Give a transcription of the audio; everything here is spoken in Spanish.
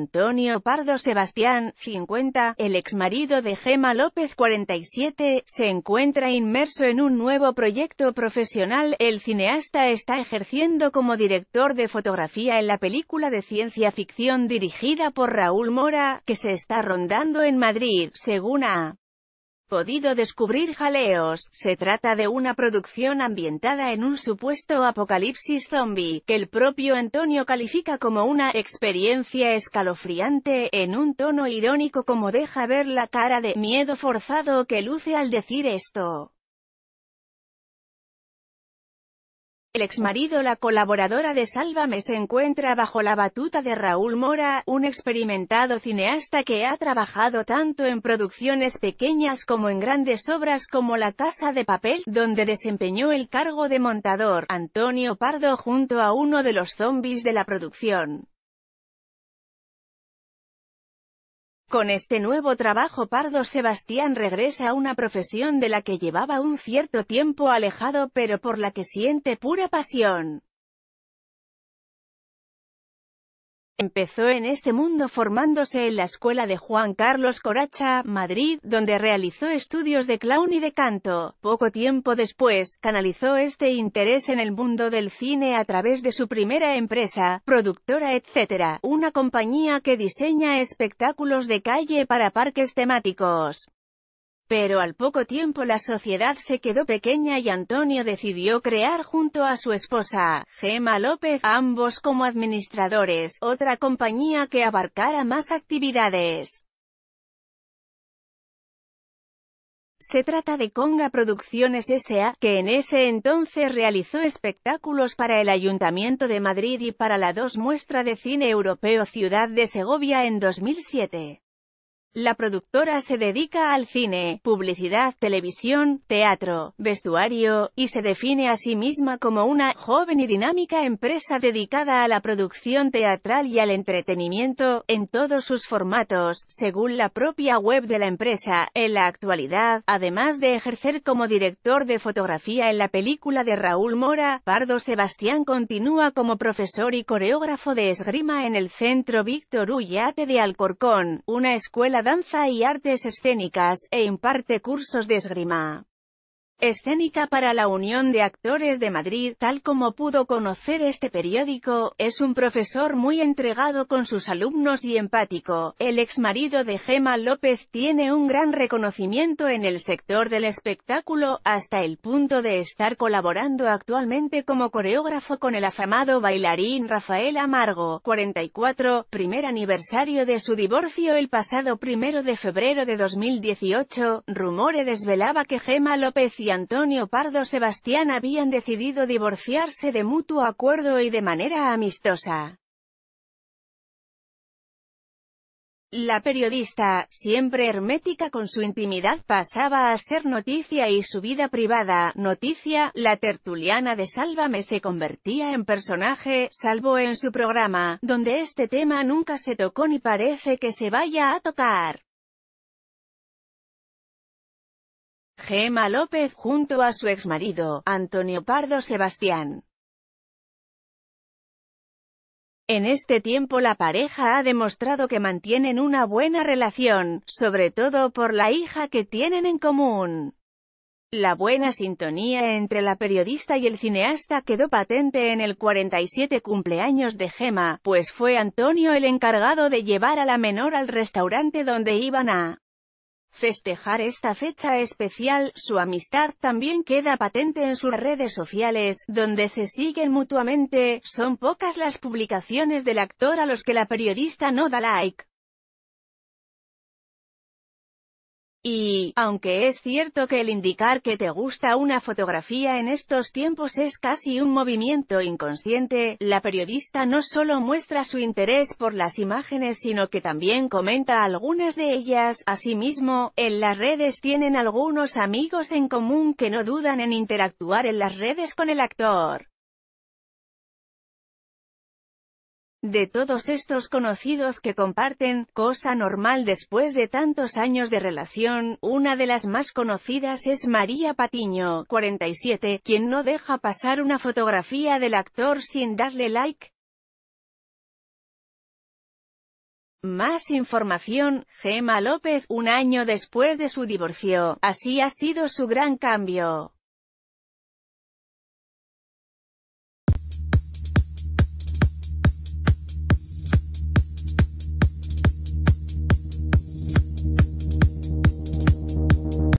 Antonio Pardo Sebastián, 50, el exmarido de Gema López, 47, se encuentra inmerso en un nuevo proyecto profesional. El cineasta está ejerciendo como director de fotografía en la película de ciencia ficción dirigida por Raúl Mora, que se está rondando en Madrid, según A podido descubrir jaleos, se trata de una producción ambientada en un supuesto apocalipsis zombie, que el propio Antonio califica como una experiencia escalofriante, en un tono irónico como deja ver la cara de miedo forzado que luce al decir esto. El exmarido La colaboradora de Sálvame se encuentra bajo la batuta de Raúl Mora, un experimentado cineasta que ha trabajado tanto en producciones pequeñas como en grandes obras como La Casa de Papel, donde desempeñó el cargo de montador, Antonio Pardo junto a uno de los zombies de la producción. Con este nuevo trabajo Pardo Sebastián regresa a una profesión de la que llevaba un cierto tiempo alejado pero por la que siente pura pasión. Empezó en este mundo formándose en la escuela de Juan Carlos Coracha, Madrid, donde realizó estudios de clown y de canto. Poco tiempo después, canalizó este interés en el mundo del cine a través de su primera empresa, productora etc., una compañía que diseña espectáculos de calle para parques temáticos. Pero al poco tiempo la sociedad se quedó pequeña y Antonio decidió crear junto a su esposa, Gema López, ambos como administradores, otra compañía que abarcara más actividades. Se trata de Conga Producciones S.A., que en ese entonces realizó espectáculos para el Ayuntamiento de Madrid y para la dos muestra de cine europeo Ciudad de Segovia en 2007. La productora se dedica al cine, publicidad, televisión, teatro, vestuario, y se define a sí misma como una joven y dinámica empresa dedicada a la producción teatral y al entretenimiento, en todos sus formatos, según la propia web de la empresa. En la actualidad, además de ejercer como director de fotografía en la película de Raúl Mora, Pardo Sebastián continúa como profesor y coreógrafo de esgrima en el Centro Víctor Ullate de Alcorcón, una escuela danza y artes escénicas, e imparte cursos de esgrima escénica para la Unión de Actores de Madrid, tal como pudo conocer este periódico, es un profesor muy entregado con sus alumnos y empático. El ex marido de Gema López tiene un gran reconocimiento en el sector del espectáculo, hasta el punto de estar colaborando actualmente como coreógrafo con el afamado bailarín Rafael Amargo, 44, primer aniversario de su divorcio el pasado primero de febrero de 2018, Rumores desvelaba que Gema López y Antonio Pardo Sebastián habían decidido divorciarse de mutuo acuerdo y de manera amistosa. La periodista, siempre hermética con su intimidad pasaba a ser noticia y su vida privada, noticia, la tertuliana de Sálvame se convertía en personaje, salvo en su programa, donde este tema nunca se tocó ni parece que se vaya a tocar. Gema López junto a su exmarido, Antonio Pardo Sebastián. En este tiempo la pareja ha demostrado que mantienen una buena relación, sobre todo por la hija que tienen en común. La buena sintonía entre la periodista y el cineasta quedó patente en el 47 cumpleaños de Gema, pues fue Antonio el encargado de llevar a la menor al restaurante donde iban a festejar esta fecha especial, su amistad también queda patente en sus redes sociales, donde se siguen mutuamente, son pocas las publicaciones del actor a los que la periodista no da like. Y, aunque es cierto que el indicar que te gusta una fotografía en estos tiempos es casi un movimiento inconsciente, la periodista no solo muestra su interés por las imágenes sino que también comenta algunas de ellas. Asimismo, en las redes tienen algunos amigos en común que no dudan en interactuar en las redes con el actor. De todos estos conocidos que comparten, cosa normal después de tantos años de relación, una de las más conocidas es María Patiño, 47, quien no deja pasar una fotografía del actor sin darle like. Más información, Gema López, un año después de su divorcio, así ha sido su gran cambio.